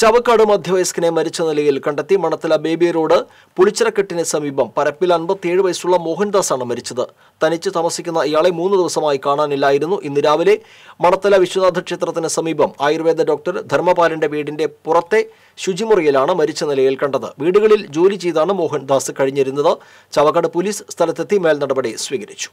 ചവക്കാട് മധ്യവയസ്കനെ മരിച്ച നിലയിൽ കണ്ടെത്തി മണത്തല ബേബി റോഡ് പുളിച്ചിറക്കെട്ടിന് സമീപം പരപ്പിൽ അൻപത്തിയേഴ് വയസ്സുള്ള മോഹൻദാസാണ് മരിച്ചത് തനിച്ച് താമസിക്കുന്ന ഇയാളെ മൂന്ന് ദിവസമായി കാണാനില്ലായിരുന്നു ഇന്ന് രാവിലെ മണത്തല വിശ്വനാഥ ക്ഷേത്രത്തിന് സമീപം ആയുർവേദ ഡോക്ടർ ധർമ്മപാലന്റെ വീടിന്റെ പുറത്തെ ശുചിമുറിയിലാണ് മരിച്ച നിലയിൽ കണ്ടത് വീടുകളിൽ ജോലി ചെയ്താണ് മോഹൻദാസ് കഴിഞ്ഞിരുന്നത് ചവക്കാട് പോലീസ് സ്ഥലത്തെത്തി മേൽനടപടി സ്വീകരിച്ചു